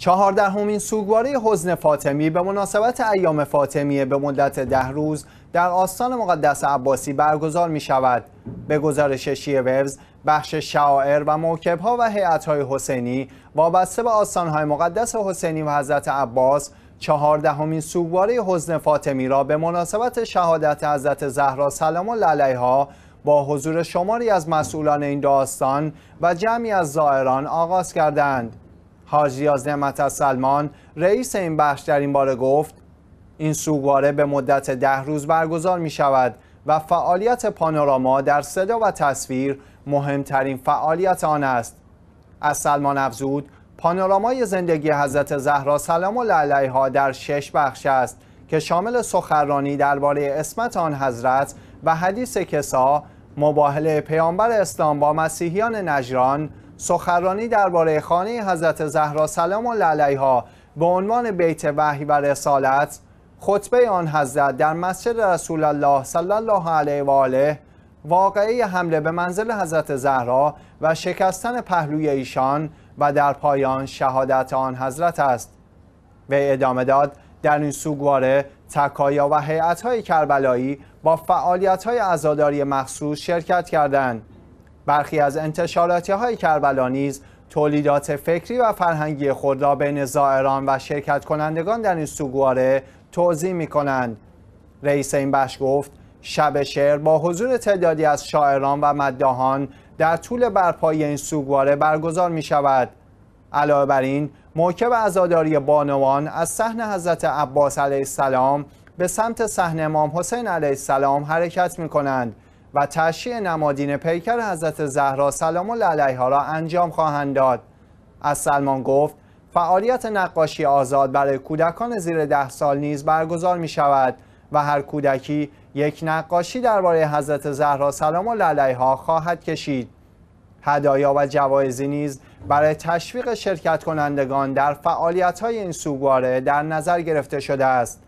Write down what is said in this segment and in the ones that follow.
چهاردهمین سوگواری حزن فاطمی به مناسبت ایام فاطمیه به مدت ده روز در آستان مقدس عباسی برگزار می شود. به گزارش شیوز، بخش شاعر و موکبها و های حسینی وابسته به آستانهای مقدس حسینی و حضرت عباس چهاردهمین سوگواری حزن فاطمی را به مناسبت شهادت حضرت زهرا سلام الله علیها با حضور شماری از مسئولان این داستان و جمعی از زائران آغاز کردند. حاجی از نعمت سلمان رئیس این بخش در این باره گفت این سوگواره به مدت ده روز برگزار می شود و فعالیت پانوراما در صدا و تصویر مهمترین فعالیت آن است از سلمان افزود پانورامای زندگی حضرت زهرا سلام الله علیها در شش بخش است که شامل سخرانی درباره اسمت آن حضرت و حدیث کسا مباهله پیامبر اسلام با مسیحیان نجران سخرانی درباره خانه حضرت زهرا سلام الله علیها به عنوان بیت وحی و رسالت خطبه آن حضرت در مسجد رسول الله صلی الله علیه و آله واقعه حمله به منزل حضرت زهرا و شکستن پهلوی ایشان و در پایان شهادت آن حضرت است وی ادامه داد در این سوگواره تکایا و های کربلایی با فعالیت‌های ازاداری مخصوص شرکت کردند برخی از انتشاراتی های کربلا نیز تولیدات فکری و فرهنگی خود را بین زائران و شرکت کنندگان در این سوگواره توضیح می کنند. رئیس این بخش گفت شب شعر با حضور تعدادی از شاعران و مداهان در طول برپایی این سوگواره برگزار می شود. علاوه بر این موکب عزاداری بانوان از صحن حضرت عباس علیه السلام به سمت صحن امام حسین علیه السلام حرکت می کنند و تشییع نمادین پیکر حضرت زهرا سلام الله علیها را انجام خواهند داد از سلمان گفت فعالیت نقاشی آزاد برای کودکان زیر ده سال نیز برگزار می شود و هر کودکی یک نقاشی درباره حضرت زهرا سلام الله علیها خواهد کشید هدایا و جوایزی نیز برای تشویق شرکت کنندگان در فعالیت های این سوگواره در نظر گرفته شده است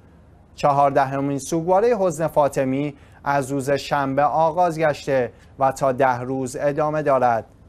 چهاردهمین سوگواره حزن فاطمی از روز شنبه آغاز گشته و تا ده روز ادامه دارد